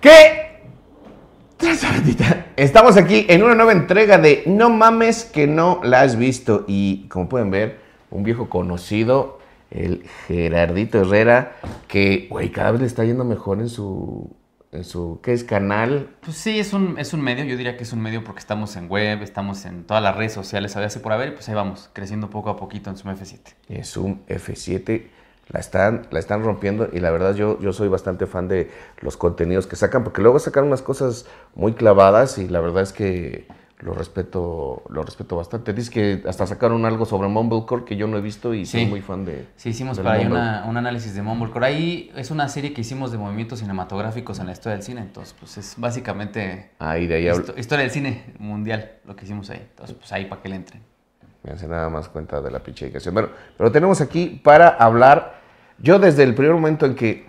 ¿Qué? Estamos aquí en una nueva entrega de No mames que no la has visto y como pueden ver, un viejo conocido el Gerardito Herrera, que, güey, cada vez le está yendo mejor en su, en su, ¿qué es? Canal. Pues sí, es un, es un medio, yo diría que es un medio porque estamos en web, estamos en todas las redes sociales, a veces por haber, pues ahí vamos, creciendo poco a poquito en Zoom F7. En Zoom F7 la están, la están rompiendo y la verdad yo, yo soy bastante fan de los contenidos que sacan, porque luego sacan unas cosas muy clavadas y la verdad es que lo respeto, lo respeto bastante. Dice que hasta sacaron algo sobre Mumblecore que yo no he visto y soy muy fan de. Sí, hicimos para ahí un análisis de Mumblecore. Ahí es una serie que hicimos de movimientos cinematográficos en la historia del cine. Entonces, pues es básicamente ahí de ahí historia del cine mundial, lo que hicimos ahí. Entonces, pues ahí para que le entren. Me hace nada más cuenta de la pinche dedicación. Bueno, pero tenemos aquí para hablar. Yo desde el primer momento en que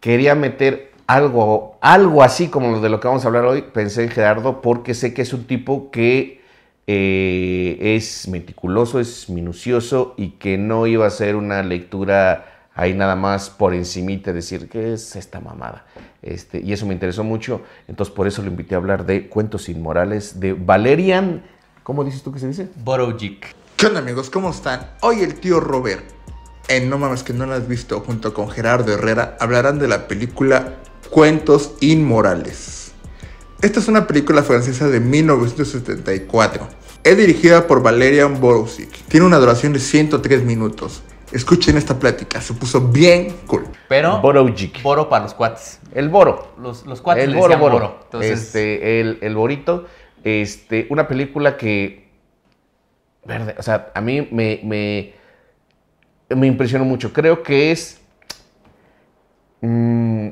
quería meter algo, algo así como lo de lo que vamos a hablar hoy, pensé en Gerardo, porque sé que es un tipo que eh, es meticuloso, es minucioso y que no iba a ser una lectura ahí nada más por de decir, ¿qué es esta mamada? Este, y eso me interesó mucho, entonces por eso lo invité a hablar de Cuentos Inmorales de Valerian, ¿cómo dices tú que se dice? Borojik. ¿Qué onda amigos? ¿Cómo están? Hoy el tío Robert en No Mames que no lo has visto junto con Gerardo Herrera hablarán de la película Cuentos Inmorales. Esta es una película francesa de 1974. Es dirigida por Valerian Borowczyk Tiene una duración de 103 minutos. Escuchen esta plática, se puso bien cool. Pero Borowczyk Boro para los cuates. El Boro. Los, el boro, Este, el, Borito. Este, una película que. Verde, o sea, a mí me, me, me impresionó mucho. Creo que es. Mmm,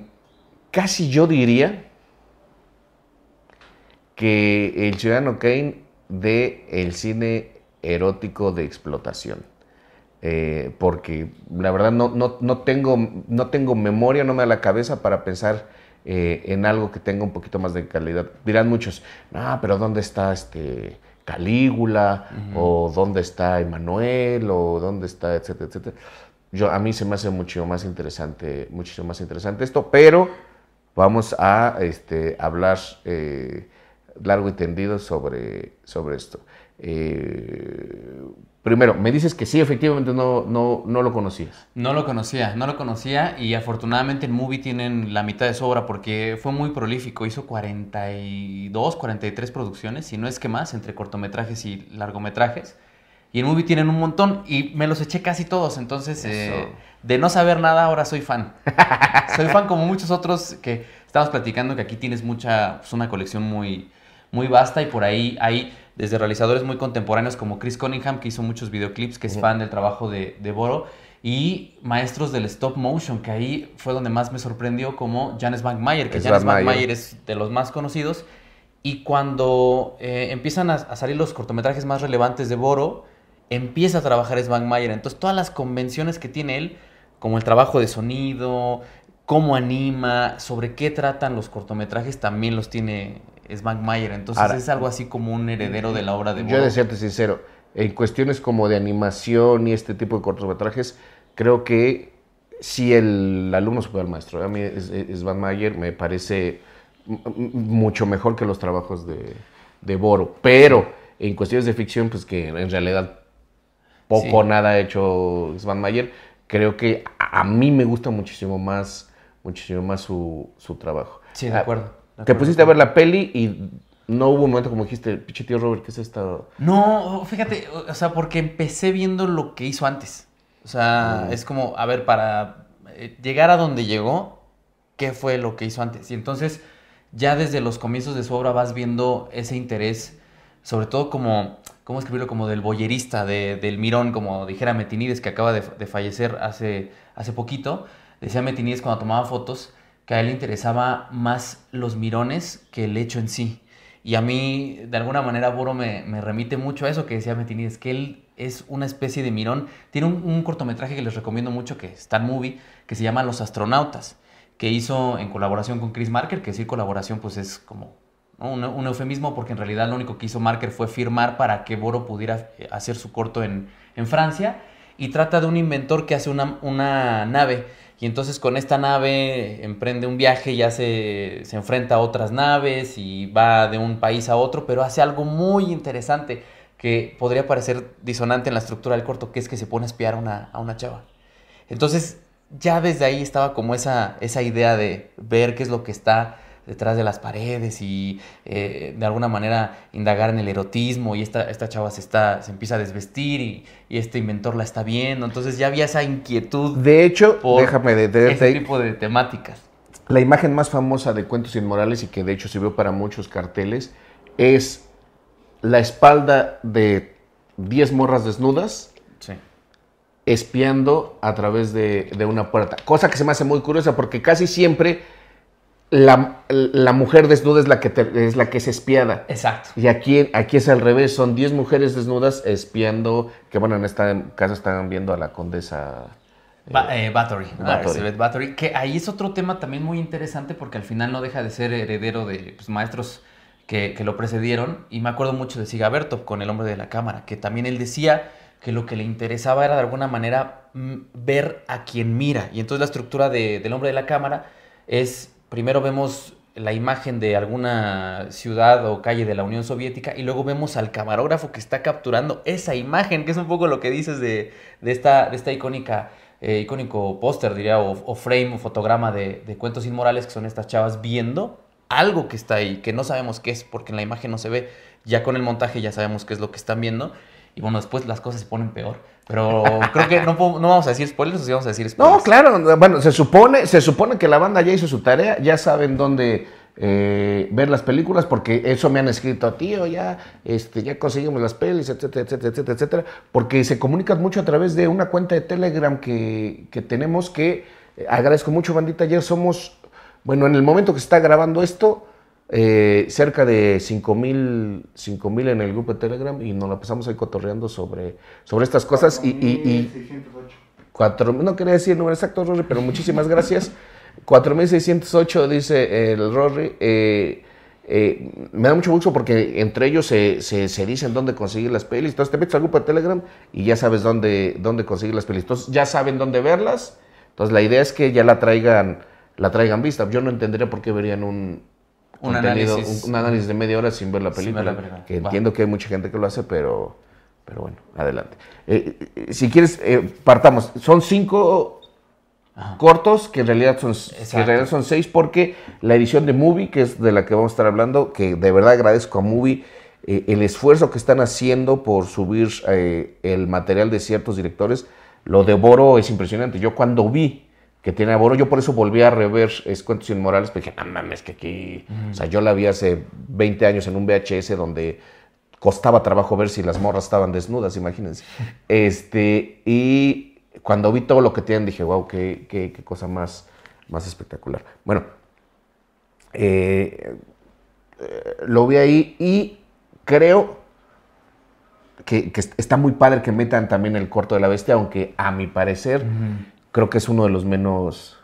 Casi yo diría que el ciudadano Kane de el cine erótico de explotación. Eh, porque la verdad no, no, tengo, no tengo memoria, no me da la cabeza para pensar eh, en algo que tenga un poquito más de calidad. Dirán muchos, ah, pero ¿dónde está este Calígula? ¿O dónde está Emanuel? ¿O dónde está, etcétera, etcétera? Yo, a mí se me hace mucho más interesante, muchísimo más interesante esto, pero Vamos a este, hablar eh, largo y tendido sobre, sobre esto. Eh, primero, me dices que sí, efectivamente no, no, no lo conocías. No lo conocía, no lo conocía y afortunadamente el Movie tienen la mitad de sobra porque fue muy prolífico, hizo 42, 43 producciones, si no es que más, entre cortometrajes y largometrajes. Y en Movie tienen un montón y me los eché casi todos. Entonces, eh, de no saber nada, ahora soy fan. soy fan como muchos otros que estamos platicando que aquí tienes mucha, pues, una colección muy, muy vasta y por ahí hay desde realizadores muy contemporáneos como Chris Cunningham, que hizo muchos videoclips, que es fan del trabajo de, de Boro, y maestros del stop motion, que ahí fue donde más me sorprendió, como Janes mayer que Janis Janes es de los más conocidos. Y cuando eh, empiezan a, salir los cortometrajes más relevantes de Boro, empieza a trabajar Van Mayer. Entonces, todas las convenciones que tiene él, como el trabajo de sonido, cómo anima, sobre qué tratan los cortometrajes, también los tiene Van Mayer. Entonces, es algo así como un heredero de la obra de Yo, voy de decirte, sincero, en cuestiones como de animación y este tipo de cortometrajes, creo que si el alumno supera al maestro. ¿eh? A mí Svank Mayer me parece mucho mejor que los trabajos de, de Boro. Pero en cuestiones de ficción, pues que en realidad poco nada ha hecho Svan Mayer. Creo que a, mí me gusta muchísimo más, muchísimo más su, trabajo. Sí, de ah, acuerdo, Te pusiste a ver la peli y no hubo un momento como dijiste, pinche tío Robert, ¿qué es esto? No, fíjate, o sea, porque empecé viendo lo que hizo antes. O sea, ah. es como, a ver, para eh, llegar a donde llegó, ¿qué fue lo que hizo antes? Y entonces, ya desde los comienzos de su obra vas viendo ese interés sobre todo como, ¿cómo escribirlo? Como del boyerista, de, del mirón, como dijera Metinides, que acaba de, fallecer hace, hace poquito. Decía Metinides cuando tomaba fotos que a él le interesaba más los mirones que el hecho en sí. Y a mí, de alguna manera, Buro me, me remite mucho a eso que decía Metinides, que él es una especie de mirón. Tiene un, cortometraje que les recomiendo mucho, que está en movie, que se llama Los astronautas, que hizo en colaboración con Chris Marker, que decir colaboración pues es como un, eufemismo porque en realidad lo único que hizo Marker fue firmar para que Boro pudiera eh, hacer su corto en, Francia. Y trata de un inventor que hace una, nave. Y entonces con esta nave emprende un viaje y se enfrenta a otras naves y va de un país a otro, pero hace algo muy interesante que podría parecer disonante en la estructura del corto, que es que se pone a espiar a una, chava. Entonces ya desde ahí estaba como esa, esa idea de ver qué es lo que está detrás de las paredes y eh, de alguna manera indagar en el erotismo y esta, esta chava se, está, se empieza a desvestir y, este inventor la está viendo. Entonces ya había esa inquietud. De hecho, déjame de este tipo de temáticas. La imagen más famosa de Cuentos Inmorales y que de hecho sirvió para muchos carteles es la espalda de 10 morras desnudas espiando a través de, de, una puerta. Cosa que se me hace muy curiosa porque casi siempre la, mujer desnuda es la que es la que espiada. Exacto. Y aquí, aquí es al revés, son 10 mujeres desnudas espiando, que bueno, en esta casa están viendo a la condesa eh, eh, Battery, que ahí es otro tema también muy interesante porque al final no deja de ser heredero de pues, maestros que, lo precedieron. Y me acuerdo mucho de Sigaberto con el hombre de la cámara, que también él decía que lo que le interesaba era de alguna manera mm, ver a quien mira. Y entonces la estructura del hombre de la cámara es primero vemos la imagen de alguna ciudad o calle de la Unión Soviética y luego vemos al camarógrafo que está capturando esa imagen, que es un poco lo que dices de, esta, esta icónica, eh, icónico póster, diría, o, frame o fotograma de, de, Cuentos Inmorales, que son estas chavas viendo algo que está ahí, que no sabemos qué es, porque en la imagen no se ve, ya con el montaje ya sabemos qué es lo que están viendo. Y bueno, después las cosas se ponen peor. Pero creo que no, vamos a decir spoilers, o sí vamos a decir spoilers. No, claro, bueno, se supone, se supone que la banda ya hizo su tarea, ya saben dónde eh, ver las películas, porque eso me han escrito, a tío, ya, este, ya conseguimos las pelis, etcétera, etcétera, etcétera, etcétera. Porque se comunican mucho a través de una cuenta de Telegram que, tenemos que eh, agradezco mucho, bandita. ya somos, bueno, en el momento que se está grabando esto, eh, cerca de 5.000 en el grupo de Telegram y nos la pasamos ahí cotorreando sobre, sobre estas cosas. y, y, no quería decir el número exacto, Rory, pero muchísimas gracias. 4.608 dice el Rory. Eh, eh, me da mucho gusto porque entre ellos se, se, dicen dónde conseguir las pelis. Entonces te metes al grupo de Telegram y ya sabes dónde, dónde conseguir las pelis. Entonces ya saben dónde verlas. Entonces la idea es que ya la traigan, la traigan vista. Yo no entendería por qué verían un, un, análisis, un, análisis de media hora sin ver la película. Que entiendo que hay mucha gente que lo hace, pero, pero bueno, adelante. Eh, eh, si quieres, eh, partamos. Son cinco cortos que en, realidad son, que en realidad son seis porque la edición de Movie, que es de la que vamos a estar hablando, que de verdad agradezco a Movie el esfuerzo que están haciendo por subir el material de ciertos directores, lo devoro, es impresionante. Yo cuando vi que tiene Aboro. Yo por eso volví a rever Es Cuentos Inmorales, porque dije, no mames, que aquí. O sea, yo la vi hace 20 años en un VHS donde costaba trabajo ver si las morras estaban desnudas, imagínense. Este, y cuando vi todo lo que tienen, dije, wow, qué, cosa más, más espectacular. Bueno, eh, lo vi ahí y creo que, está muy padre que metan también el corto de la bestia, aunque a mi parecer creo que es uno de los menos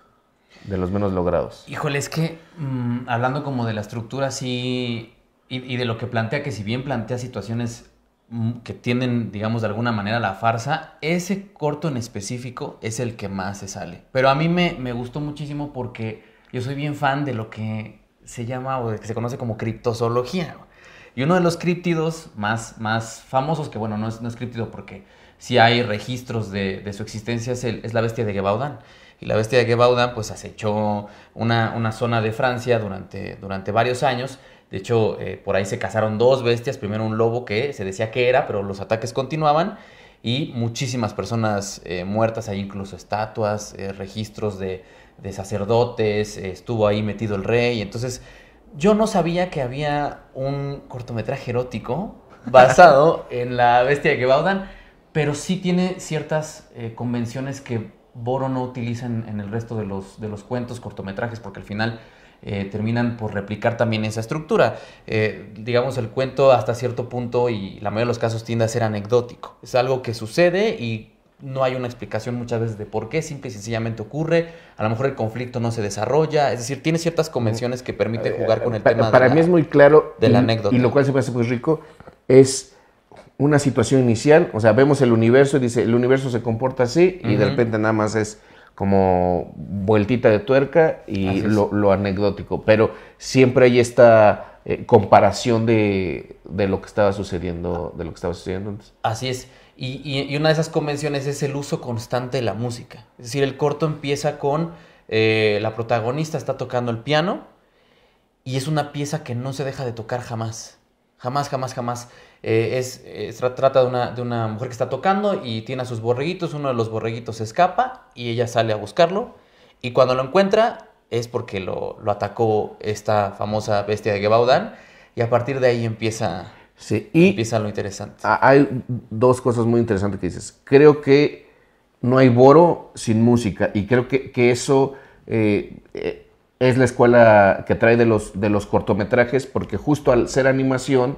de los menos logrados. Híjole, es que mm, hablando como de la estructura, sí, y, de lo que plantea, que si bien plantea situaciones mm, que tienen digamos, de alguna manera la farsa, ese corto en específico es el que más se sale. Pero a mí me, gustó muchísimo porque yo soy bien fan de lo que se llama o que se conoce como criptozoología. Y uno de los críptidos más, más famosos, que bueno, no es, no es críptido porque si hay registros de, su existencia, es, la bestia de Gebaudan. Y la bestia de Gebaudan pues acechó una, zona de Francia durante, durante varios años. De hecho, eh, por ahí se cazaron dos bestias, primero un lobo que se decía que era, pero los ataques continuaban y muchísimas personas eh, muertas, hay incluso estatuas, eh, registros de, de sacerdotes, estuvo ahí metido el rey. Entonces, yo no sabía que había un cortometraje erótico basado en la bestia de Gebaudan pero sí tiene ciertas eh, convenciones que Boro no utiliza en, el resto de los, de los, cuentos, cortometrajes, porque al final eh, terminan por replicar también esa estructura. Eh, digamos, el cuento hasta cierto punto y la mayoría de los casos tiende a ser anecdótico. Es algo que sucede y no hay una explicación muchas veces de por qué, simple y sencillamente ocurre, a lo mejor el conflicto no se desarrolla, es decir, tiene ciertas convenciones que permite jugar con el para, tema. Para mí es muy claro, y, anécdota. y lo cual se me hace muy rico, es una situación inicial, o sea, vemos el universo y dice, el universo se comporta así y de repente nada más es como vueltita de tuerca y lo, anecdótico, pero siempre hay esta eh, comparación de, lo que estaba sucediendo, de lo que estaba sucediendo antes. Así es. Y, una de esas convenciones es el uso constante de la música. Es decir, el corto empieza con eh, la protagonista está tocando el piano y es una pieza que no se deja de tocar jamás. Jamás, jamás, jamás. Eh, es, eh, trata de una, de una mujer que está tocando y tiene a sus borreguitos. Uno de los borreguitos escapa y ella sale a buscarlo. Y cuando lo encuentra es porque lo, atacó esta famosa bestia de Gebaudan. Y a partir de ahí empieza, sí, empieza lo interesante. Hay dos cosas muy interesantes que dices. Creo que no hay boro sin música. Y creo que, eso eh, es la escuela que trae de los, de los cortometrajes, porque justo al ser animación,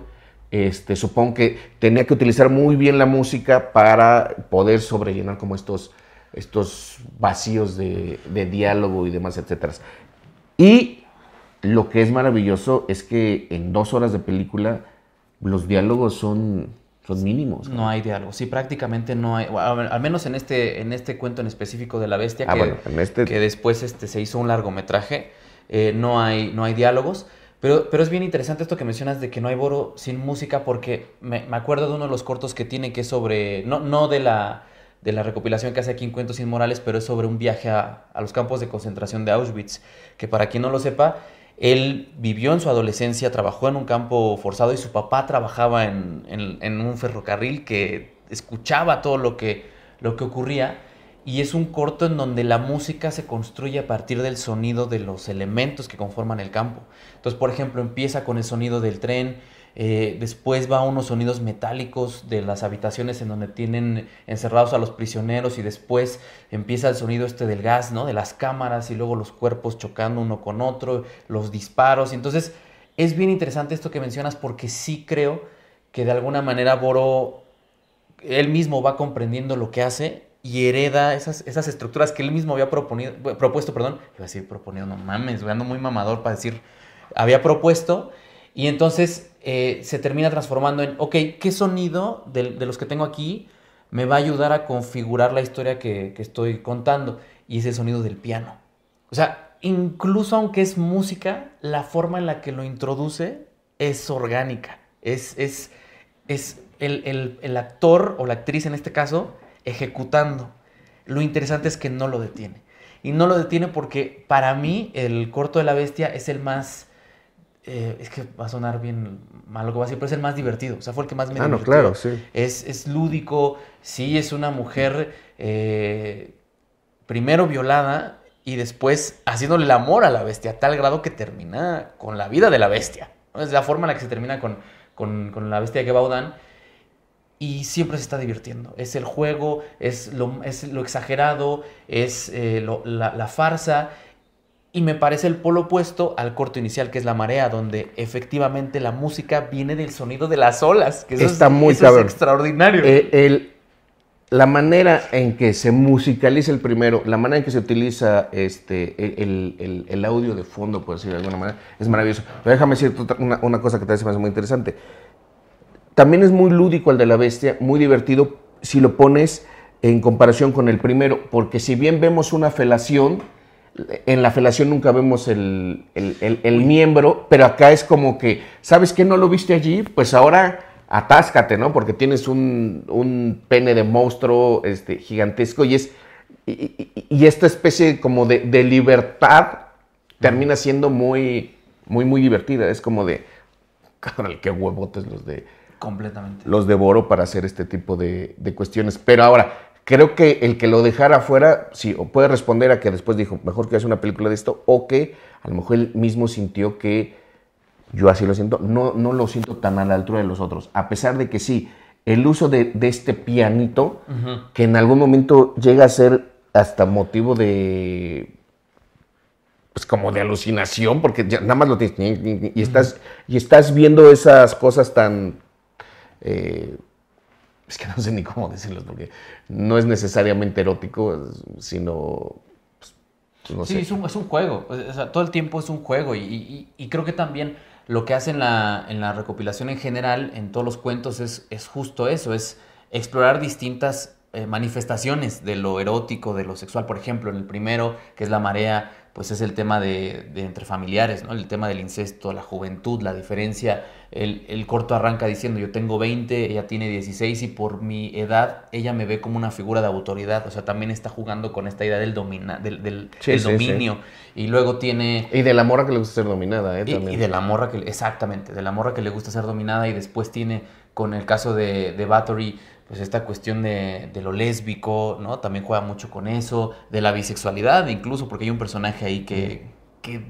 este, supongo que tenía que utilizar muy bien la música para poder sobrellenar como estos, estos vacíos de, diálogo y demás, etc. Y lo que es maravilloso es que en dos horas de película los diálogos son son mínimos. No, hay diálogo. Sí, prácticamente no hay. Al menos en este, en este cuento en específico de la bestia, ah, este que, después este, se hizo un largometraje, eh, no, hay, no hay diálogos. Pero, pero, es bien interesante esto que mencionas de que no hay boro sin música, porque me, acuerdo de uno de los cortos que tiene que es sobre. No, no de la de la recopilación que hace aquí en Cuentos Inmorales, pero es sobre un viaje a, a, los campos de concentración de Auschwitz, que para quien no lo sepa, él vivió en su adolescencia, trabajó en un campo forzado y su papá trabajaba en, un ferrocarril que escuchaba todo lo que, lo que ocurría. Y es un corto en donde la música se construye a partir del sonido de los elementos que conforman el campo. Entonces, por ejemplo, empieza con el sonido del tren, eh, después va unos sonidos metálicos de las habitaciones en donde tienen encerrados a los prisioneros y después empieza el sonido este del gas, ¿no? De las cámaras y luego los cuerpos chocando uno con otro, los disparos. Y Entonces es bien interesante esto que mencionas porque sí creo que de alguna manera Boro él mismo va comprendiendo lo que hace y hereda esas, esas estructuras que él mismo había proponido, eh, propuesto, perdón, iba a decir proponiendo no mames, ando muy mamador para decir, había propuesto y entonces eh, se termina transformando en, ok, ¿qué sonido de, los que tengo aquí me va a ayudar a configurar la historia que, estoy contando? Y es el sonido del piano. O sea, incluso aunque es música, la forma en la que lo introduce es orgánica. Es, es, el, actor o la actriz en este caso ejecutando. Lo interesante es que no lo detiene. Y no lo detiene porque para mí el corto de la bestia es el más eh, es que va a sonar bien malo que va a decir, pero es el más divertido. O sea, fue el que más me ah, no, claro, sí. Es, lúdico, sí, es una mujer eh, primero violada y después haciéndole el amor a la bestia, a tal grado que termina con la vida de la bestia. Es la forma en la que se termina con, la bestia que va Baudan y siempre se está divirtiendo. Es el juego, es lo, es lo exagerado, es eh, la, la, farsa, y me parece el polo opuesto al corto inicial que es la marea, donde efectivamente la música viene del sonido de las olas, que Está es, muy eso es extraordinario. Eh, la manera en que se musicaliza el primero, la manera en que se utiliza este, el, el, audio de fondo, por decirlo de alguna manera, es maravilloso. Pero déjame decirte una, cosa que te parece muy interesante. También es muy lúdico el de la bestia, muy divertido si lo pones en comparación con el primero, porque si bien vemos una felación, en la felación nunca vemos el, miembro, pero acá es como que, ¿sabes qué? No lo viste allí, pues ahora atáscate, ¿no? Porque tienes un, un pene de monstruo este, gigantesco y es... Y, esta especie como de, libertad termina siendo muy, muy, muy divertida. Es como de, caral, qué huevotes los de... Completamente. Los devoro para hacer este tipo de, de cuestiones. Pero ahora, creo que el que lo dejara afuera sí, o puede responder a que después dijo, mejor que hace una película de esto, o que a lo mejor él mismo sintió que, yo así lo siento, no, no lo siento tan a la altura de los otros, a pesar de que sí, el uso de, este pianito, que en algún momento llega a ser hasta motivo de pues como de alucinación, porque nada más lo tienes y estás, y estás viendo esas cosas tan eh, es que no sé ni cómo decirlo, porque no es necesariamente erótico, sino... Pues, pues, sí, Es, un, juego, todo el tiempo es un juego y, creo que también lo que hace en la, en la, recopilación en general, en todos los cuentos, es, justo eso, es explorar distintas eh, manifestaciones de lo erótico, de lo sexual. Por ejemplo, en el primero, que es la marea, pues es el tema de, de entre familiares, ¿no? El tema del incesto, la juventud, la diferencia. El, el, corto arranca diciendo yo tengo 20, ella tiene 16 y por mi edad ella me ve como una figura de autoridad. O sea, también está jugando con esta idea del, del, dominio. Y luego tiene... Y de la morra que le gusta ser dominada, ¿eh? Y, de la morra que... Exactamente, de la morra que le gusta ser dominada y después tiene con el caso de, de Battery pues esta cuestión de, lo lésbico, ¿no? También juega mucho con eso, de la bisexualidad incluso, porque hay un personaje ahí que,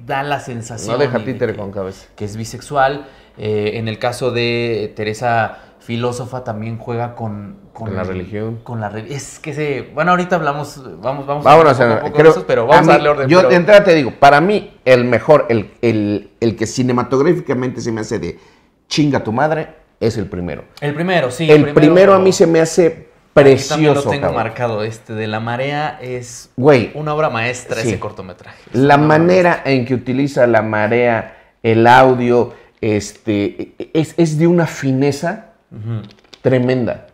da la sensación... No deja con cabeza. Que es bisexual. Eh, en el caso de Teresa Filósofa también juega con... Con, la religión. Con la religión. Es que se... Bueno, ahorita hablamos... Vamos, vamos Vámonos eh, a, poco, a pero vamos a, darle orden. Yo de entrada te digo, para mí el mejor, el, el, el que cinematográficamente se me hace de chinga tu madre es el primero. El primero, sí. El, primero, a mí se me hace precioso. Yo lo tengo marcado este de La Marea es una obra maestra ese cortometraje. la manera en que utiliza La Marea, el audio, este, es, de una fineza tremenda.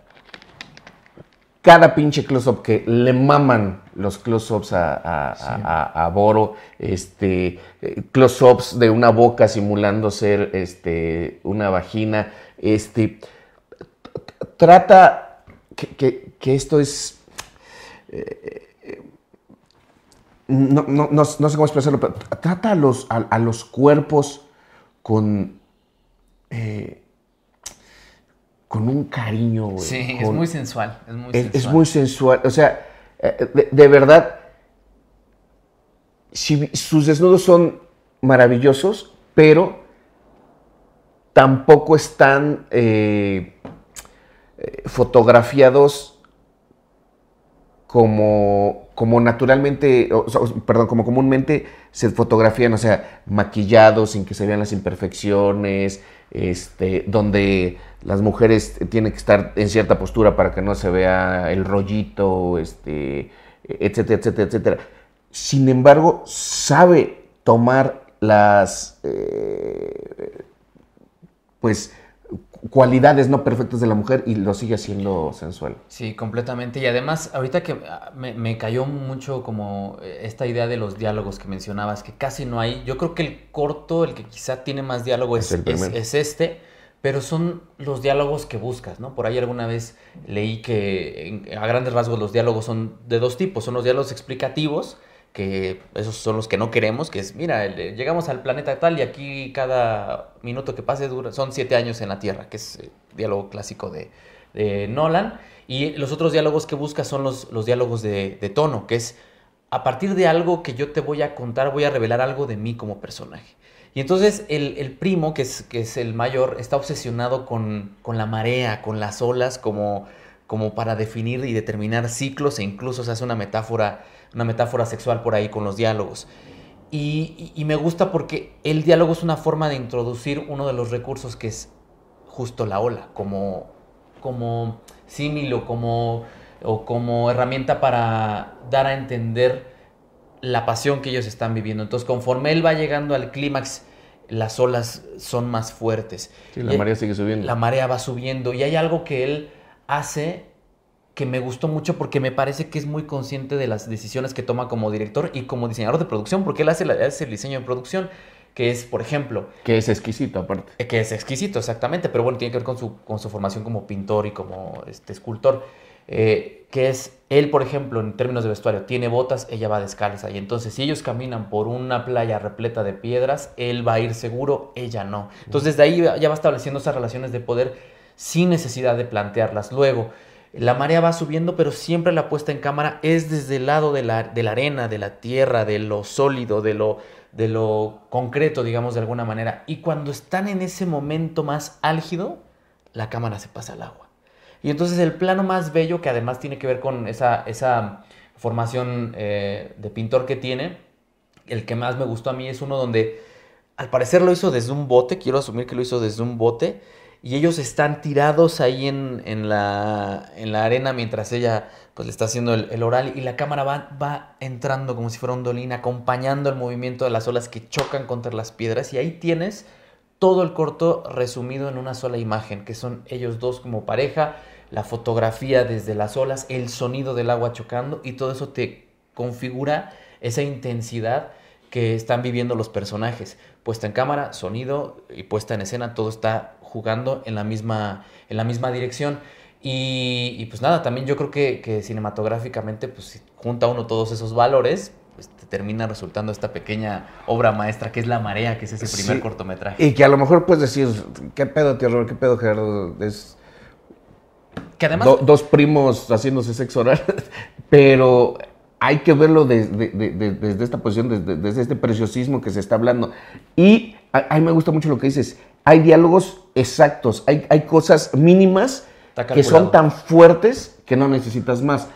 Cada pinche close-up que le maman los close-ups a, Boro, este, eh, close-ups de una boca simulando ser este, una vagina, este, trata que, esto es... Eh, eh, no, sé cómo expresarlo, pero trata a los, cuerpos con... Eh, con un cariño, Sí, es muy sensual, es muy sensual. o sea, de, verdad, si, sus desnudos son maravillosos, pero tampoco están eh, fotografiados como, como naturalmente, perdón, como comúnmente se fotografían, o sea, maquillados, sin que se vean las imperfecciones, este, donde las mujeres tienen que estar en cierta postura para que no se vea el rollito, este, etcétera, etcétera, etcétera. Sin embargo, sabe tomar las, eh, pues cualidades no perfectas de la mujer y lo sigue haciendo sensual. Sí, completamente. Y además, ahorita que ah, me, cayó mucho como eh, esta idea de los diálogos que mencionabas, que casi no hay. Yo creo que el corto, el que quizá tiene más diálogo es, es, este, pero son los diálogos que buscas, ¿no? Por ahí alguna vez leí que a grandes rasgos los diálogos son de dos tipos, son los diálogos explicativos, que esos son los que no queremos, que es, mira, llegamos al planeta tal y aquí cada minuto que pase dura, son siete años en la Tierra, que es el eh, diálogo clásico de, Nolan. Y los otros diálogos que busca son los, los diálogos de, tono, que es, a partir de algo que yo te voy a contar, voy a revelar algo de mí como personaje. Y entonces el, primo, que es, que es el mayor, está obsesionado con, con la marea, con las olas, como como para definir y determinar ciclos e incluso se hace una metáfora, una metáfora sexual por ahí con los diálogos. Y, me gusta porque el diálogo es una forma de introducir uno de los recursos que es justo la ola, como, como símil o como, o como herramienta para dar a entender la pasión que ellos están viviendo. Entonces, conforme él va llegando al clímax, las olas son más fuertes. la marea sigue subiendo. La marea va subiendo y hay algo que él hace que me gustó mucho porque me parece que es muy consciente de las decisiones que toma como director y como diseñador de producción, porque él hace, el diseño de producción, que es, por ejemplo... Que es exquisito, aparte. Eh, que es exquisito, exactamente, pero bueno, tiene que ver con su, con su formación como pintor y como este, escultor. Eh, que es él, por ejemplo, en términos de vestuario, tiene botas, ella va descalza. Y entonces, si ellos caminan por una playa repleta de piedras, él va a ir seguro, ella no. Entonces, de ahí ya va estableciendo esas relaciones de poder sin necesidad de plantearlas luego. La marea va subiendo, pero siempre la puesta en cámara es desde el lado de la, arena, de la tierra, de lo sólido, de lo, de lo concreto, digamos de alguna manera. Y cuando están en ese momento más álgido, la cámara se pasa al agua. Y entonces el plano más bello, que además tiene que ver con esa, esa formación eh, de pintor que tiene, el que más me gustó a mí es uno donde al parecer lo hizo desde un bote, quiero asumir que lo hizo desde un bote, y ellos están tirados ahí en, la, en la arena mientras ella pues le está haciendo el, oral y la cámara va, va, entrando como si fuera un dolín, acompañando el movimiento de las olas que chocan contra las piedras y ahí tienes todo el corto resumido en una sola imagen, que son ellos dos como pareja, la fotografía desde las olas, el sonido del agua chocando y todo eso te configura esa intensidad que están viviendo los personajes. Puesta en cámara, sonido y puesta en escena, todo está jugando en la misma, en la misma dirección. Y, pues nada, también yo creo que, cinematográficamente, pues si junta uno todos esos valores, pues termina resultando esta pequeña obra maestra que es La Marea, que es ese primer cortometraje. Y que a lo mejor puedes decir, ¿qué pedo, terror? ¿Qué pedo, Gerardo? Es. Que además. dos primos haciéndose sexo oral. Pero hay que verlo desde, esta posición, desde, este preciosismo que se está hablando. Y a, mí me gusta mucho lo que dices, hay diálogos exactos, hay, cosas mínimas que son tan fuertes que no necesitas más.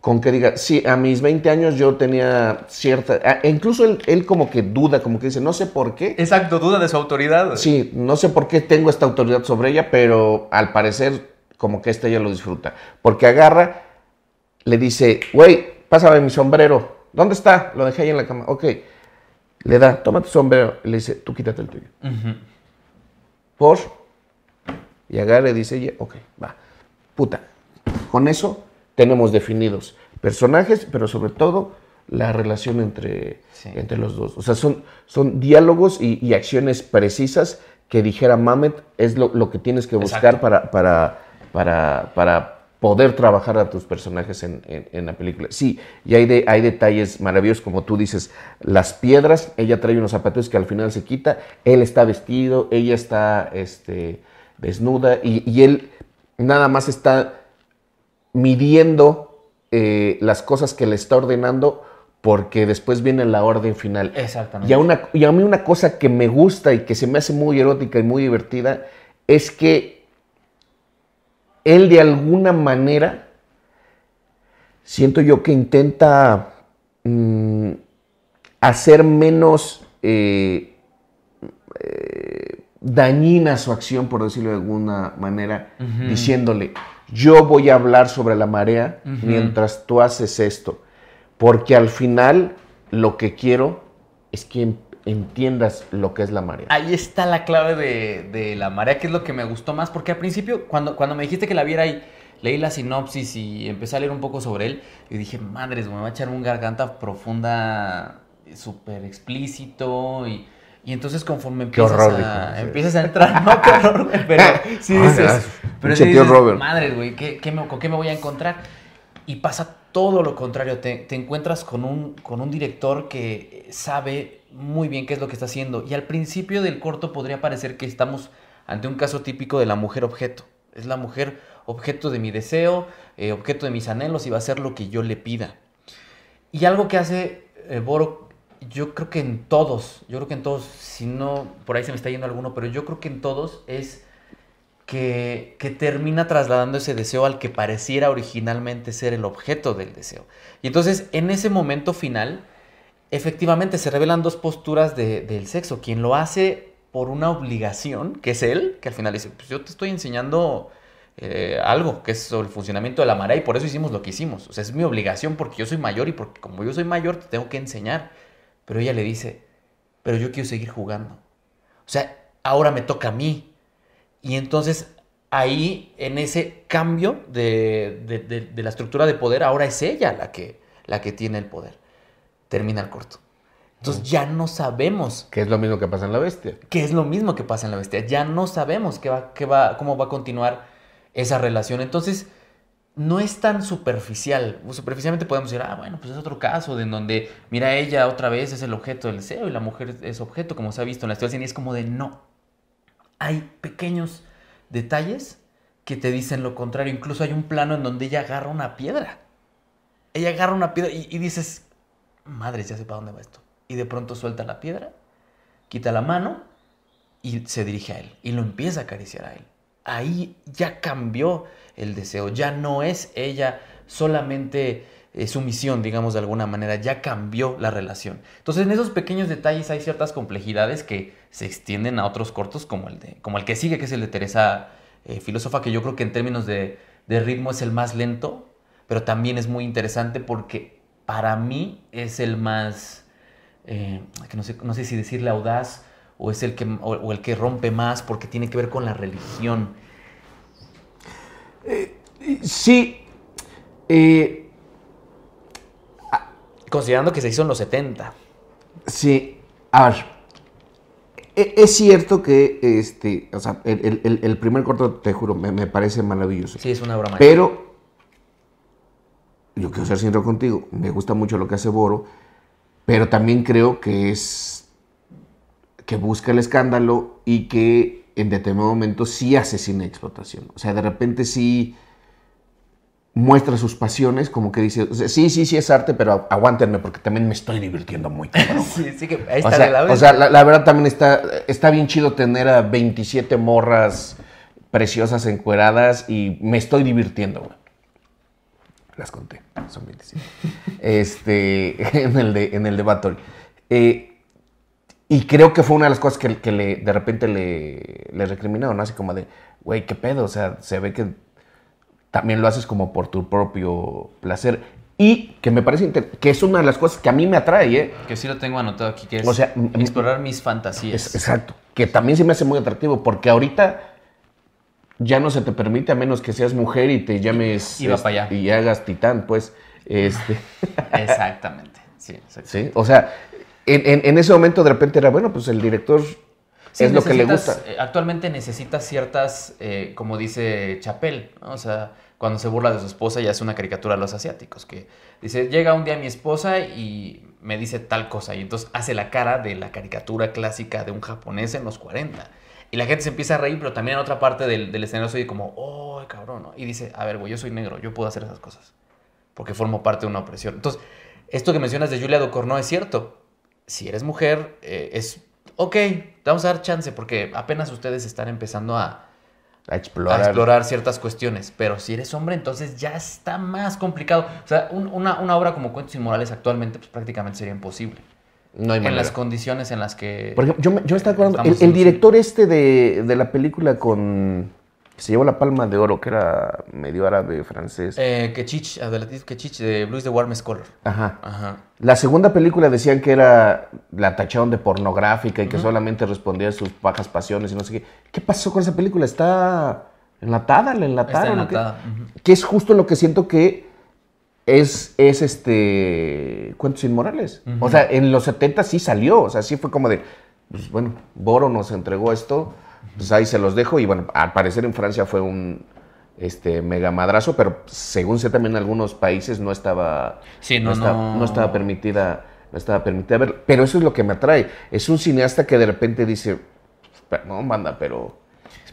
Con que diga, sí, a mis 20 años yo tenía cierta... E incluso él, como que duda, como que dice, no sé por qué. Exacto, duda de su autoridad. Sí, no sé por qué tengo esta autoridad sobre ella, pero al parecer como que esta ya lo disfruta. Porque agarra, le dice, güey, pásame mi sombrero. ¿Dónde está? Lo dejé ahí en la cama. Ok. Le da, toma tu sombrero. Le dice, tú quítate el tuyo. Por. Y agarre, y dice, ok, va. Puta. Con eso tenemos definidos personajes, pero sobre todo la relación entre, entre los dos. O sea, son, son diálogos y, acciones precisas que dijera Mamet es lo, que tienes que buscar para, para, para, para, poder trabajar a tus personajes en, la película. Sí, y hay, hay detalles maravillosos, como tú dices, las piedras, ella trae unos zapatos que al final se quita, él está vestido, ella está este, desnuda, y, él nada más está midiendo eh, las cosas que le está ordenando, porque después viene la orden final. Exactamente. Y una, y a mí una cosa que me gusta y que se me hace muy erótica y muy divertida es que él de alguna manera, siento yo que intenta mm, hacer menos eh, eh, dañina su acción, por decirlo de alguna manera, diciéndole, yo voy a hablar sobre la marea mientras tú haces esto, porque al final lo que quiero es que entiendas lo que es la marea. Ahí está la clave de, la marea, que es lo que me gustó más, porque al principio, cuando, cuando me dijiste que la viera ahí, leí la sinopsis y empecé a leer un poco sobre él, y dije, madres, me va a echar un garganta profunda, súper explícito, y... entonces conforme empiezas, a, empiezas a entrar, no, qué horror, pero sí dices, pero dices, güey, ¿qué, ¿con qué me voy a encontrar? Y pasa todo lo contrario, te, encuentras con un, con un director que sabe muy bien qué es lo que está haciendo. Y al principio del corto podría parecer que estamos ante un caso típico de la mujer objeto. Es la mujer objeto de mi deseo, eh, objeto de mis anhelos y va a hacer lo que yo le pida. Y algo que hace eh, Boro, yo creo que en todos, yo creo que en todos, si no, por ahí se me está yendo alguno, pero yo creo que en todos es que, que termina trasladando ese deseo al que pareciera originalmente ser el objeto del deseo. Y entonces en ese momento final efectivamente se revelan dos posturas del sexo. Quien lo hace por una obligación, que es él, que al final dice, pues yo te estoy enseñando eh, algo, que es sobre el funcionamiento de la marea y por eso hicimos lo que hicimos. O sea, es mi obligación porque yo soy mayor y porque como yo soy mayor te tengo que enseñar. Pero ella le dice, pero yo quiero seguir jugando. O sea, ahora me toca a mí. Y entonces ahí, en ese cambio de, la estructura de poder, ahora es ella la que tiene el poder termina el corto. Entonces ya no sabemos. Que es lo mismo que pasa en la bestia. Que es lo mismo que pasa en la bestia. Ya no sabemos qué va, qué va, cómo va a continuar esa relación. Entonces, no es tan superficial. Superficialmente podemos decir, ah, bueno, pues es otro caso de en donde, mira, ella otra vez es el objeto del deseo y la mujer es objeto, como se ha visto en la historia. Y es como de no. Hay pequeños detalles que te dicen lo contrario. Incluso hay un plano en donde ella agarra una piedra. Ella agarra una piedra y, y dices, Madre, ya sé para dónde va esto. Y de pronto suelta la piedra, quita la mano y se dirige a él. Y lo empieza a acariciar a él. Ahí ya cambió el deseo. Ya no es ella solamente eh, su misión, digamos de alguna manera. Ya cambió la relación. Entonces, en esos pequeños detalles hay ciertas complejidades que se extienden a otros cortos, como el, de, como el que sigue, que es el de Teresa eh, Filósofa, que yo creo que en términos de ritmo es el más lento, pero también es muy interesante porque para mí es el más, eh, no, sé, no sé si decirle audaz o es el que, o, el que rompe más porque tiene que ver con la religión. Eh, sí. Eh, ah, considerando que se hizo en los 70. Sí. A ver. E, es cierto que este, o sea, el, primer corto, te juro, me, parece maravilloso. Sí, es una broma. Pero yo quiero ser sincero contigo, me gusta mucho lo que hace Boro, pero también creo que es que busca el escándalo y que en determinado momento sí hace sin explotación. O sea, de repente sí muestra sus pasiones, como que dice, sí, sí, sí es arte, pero aguántenme porque también me estoy divirtiendo muy sí, sí, ahí está o sea, la, o sea la, verdad también está, está bien chido tener a 27 morras preciosas encueradas y me estoy divirtiendo, güey. Las conté, son 25. este, en el de, en el eh, y creo que fue una de las cosas que, que le, de repente le, le recriminaron, así como de, güey, qué pedo, o sea, se ve que también lo haces como por tu propio placer. Y que me parece que es una de las cosas que a mí me atrae, ¿eh? Que sí lo tengo anotado aquí, que es o sea, explorar mis fantasías. exacto, que también se me hace muy atractivo, porque ahorita ya no se te permite a menos que seas mujer y te llames y este, hagas titán, pues. Este. exactamente. Sí, o sea, en, ese momento de repente era, bueno, pues el director es lo que le gusta. Eh, actualmente necesita ciertas, eh, como dice Chapel, o sea, cuando se burla de su esposa y hace una caricatura a los asiáticos, que dice, llega un día mi esposa y me dice tal cosa, y entonces hace la cara de la caricatura clásica de un japonés en los 40 y la gente se empieza a reír, pero también en otra parte del, del escenario soy como, oh, cabrón, ¿no? Y dice, a ver, güey, yo soy negro, yo puedo hacer esas cosas, porque formo parte de una opresión. Entonces, esto que mencionas de Julia Docorno es cierto. Si eres mujer, eh, es, ok, vamos a dar chance, porque apenas ustedes están empezando a, explorar. ciertas cuestiones. Pero si eres hombre, entonces ya está más complicado. O sea, una, obra como Cuentos Inmorales actualmente pues, prácticamente sería imposible. No hay en las condiciones en las que. Por ejemplo, yo me, estaba acordando. El, director este de, la película con. se llevó la palma de oro, que era medio árabe, francés. Eh, Kechich, quechich Kechich, de Blues de Warm color Ajá. Ajá. La segunda película decían que era. la tacharon de pornográfica y que solamente respondía a sus bajas pasiones y no sé qué. ¿Qué pasó con esa película? Está enlatada, la enlataron. Está enlatada. que es justo lo que siento que es, este, Cuentos Inmorales. O sea, en los 70 sí salió, o sea, sí fue como de, pues, bueno, Boro nos entregó esto, pues ahí se los dejo y bueno, al parecer en Francia fue un este mega madrazo, pero según sé también en algunos países no estaba, sí, no, estaba no... estaba permitida no estaba permitida pero eso es lo que me atrae. Es un cineasta que de repente dice, no, manda pero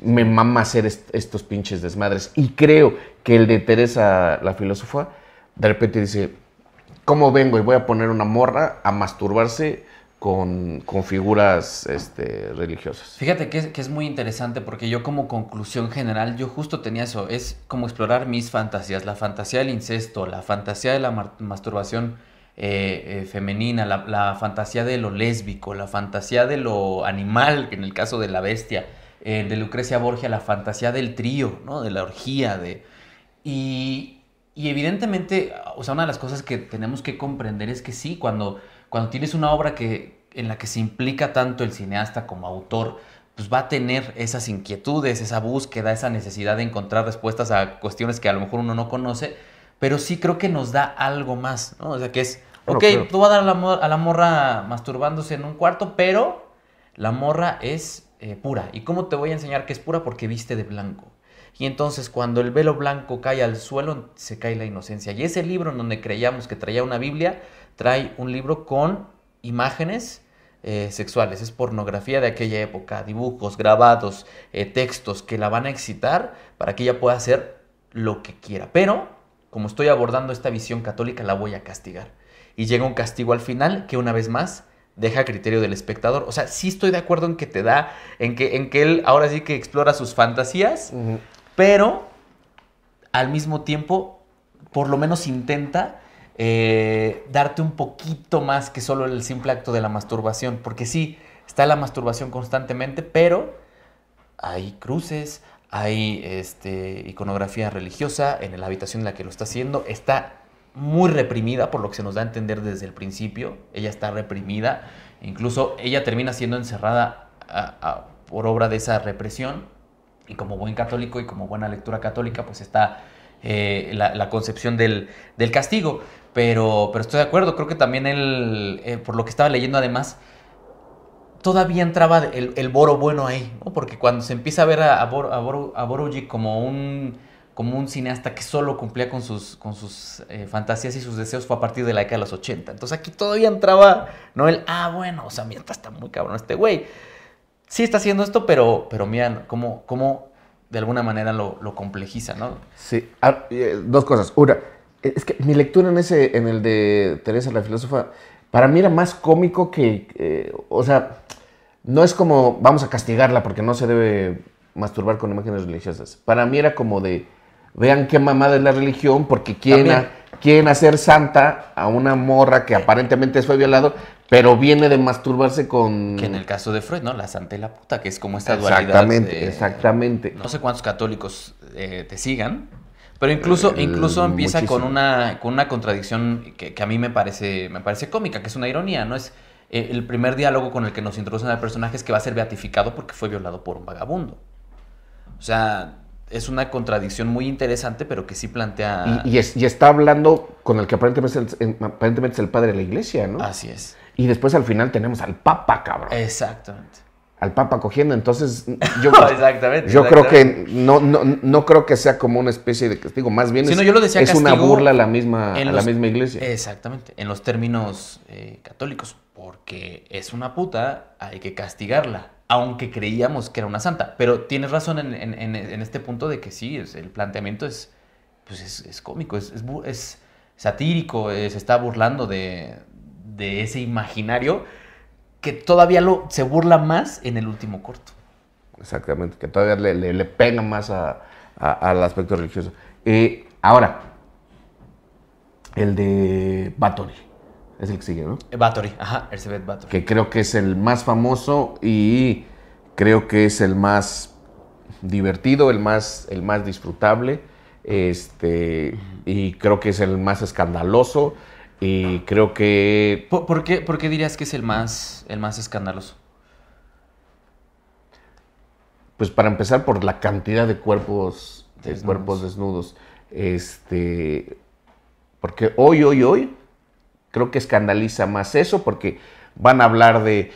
me mama hacer estos pinches desmadres. Y creo que el de Teresa, la filósofa, de repente dice, ¿cómo vengo y voy a poner una morra a masturbarse con, con figuras este, religiosas? Fíjate que es, muy interesante porque yo como conclusión general, yo justo tenía eso, es como explorar mis fantasías, la fantasía del incesto, la fantasía de la masturbación eh, eh, femenina, la, fantasía de lo lésbico, la fantasía de lo animal, que en el caso de la bestia, eh, de Lucrecia Borgia, la fantasía del trío, ¿no? de la orgía, de... Y, y evidentemente, o sea, una de las cosas que tenemos que comprender es que sí, cuando, cuando tienes una obra que, en la que se implica tanto el cineasta como autor, pues va a tener esas inquietudes, esa búsqueda, esa necesidad de encontrar respuestas a cuestiones que a lo mejor uno no conoce, pero sí creo que nos da algo más, ¿no? O sea, que es, ok, tú vas a dar a la, morra, masturbándose en un cuarto, pero la morra es eh, pura. ¿Y cómo te voy a enseñar que es pura? Porque viste de blanco. Y entonces cuando el velo blanco cae al suelo, se cae la inocencia. Y ese libro en donde creíamos que traía una Biblia, trae un libro con imágenes eh, sexuales. Es pornografía de aquella época, dibujos, grabados, eh, textos que la van a excitar para que ella pueda hacer lo que quiera. Pero, como estoy abordando esta visión católica, la voy a castigar. Y llega un castigo al final que una vez más deja criterio del espectador. O sea, sí estoy de acuerdo en que te da, en que, en que él ahora sí que explora sus fantasías, pero al mismo tiempo, por lo menos intenta eh, darte un poquito más que solo el simple acto de la masturbación, porque sí, está la masturbación constantemente, pero hay cruces, hay este, iconografía religiosa en la habitación en la que lo está haciendo, está muy reprimida, por lo que se nos da a entender desde el principio, ella está reprimida, incluso ella termina siendo encerrada por obra de esa represión y como buen católico y como buena lectura católica, pues está eh, la, concepción del, castigo. Pero, pero estoy de acuerdo, creo que también él, eh, por lo que estaba leyendo además, todavía entraba el, Boro bueno ahí, porque cuando se empieza a ver a, a, como un, como un cineasta que solo cumplía con sus, con sus eh, fantasías y sus deseos fue a partir de la década de los 80. Entonces aquí todavía entraba, ¿no? El, ah, bueno, o sea, mientras está muy cabrón este güey sí está haciendo esto, pero, pero mira, cómo, cómo de alguna manera lo, complejiza, ¿no? Sí, ah, eh, dos cosas. Una, eh, es que mi lectura en, ese, en el de Teresa la filósofa, para mí era más cómico que, eh, o sea, no es como vamos a castigarla porque no se debe masturbar con imágenes religiosas. Para mí era como de, vean qué mamada es la religión porque quién quieren hacer santa a una morra que aparentemente fue violado, pero viene de masturbarse con... Que en el caso de Freud, ¿no? La santa y la puta, que es como esta dualidad. Exactamente, exactamente. No sé cuántos católicos eh, te sigan, pero incluso, incluso empieza con una, una contradicción que, a mí me parece, me parece cómica, que es una ironía, ¿no? Es eh, el primer diálogo con el que nos introducen al personaje es que va a ser beatificado porque fue violado por un vagabundo. O sea, es una contradicción muy interesante, pero que sí plantea. Y, está hablando con el que aparentemente es el, padre de la iglesia, ¿no? Así es. Y después al final tenemos al Papa, cabrón. Exactamente. Al Papa cogiendo, entonces yo, yo creo que no, no, creo que sea como una especie de castigo, más bien es, es una burla a la misma, a la misma iglesia. Exactamente, en los términos eh, católicos, porque es una puta, hay que castigarla aunque creíamos que era una santa. Pero tienes razón en, este punto de que sí, el planteamiento es, pues es, cómico, es, satírico, se está burlando de, ese imaginario que todavía lo, se burla más en el último corto. Exactamente, que todavía le, pega más al aspecto religioso. Eh, ahora, el de Batori. Es el que sigue, ¿no? Eh, Bathory, ajá, Elizabeth Que creo que es el más famoso y creo que es el más divertido, el más, el más disfrutable. Este, y creo que es el más escandaloso. Y creo que. ¿Por, qué, dirías que es el más, el más escandaloso? Pues para empezar, por la cantidad de cuerpos, De cuerpos desnudos. Este. Porque hoy, hoy, hoy, Creo que escandaliza más eso porque van a hablar de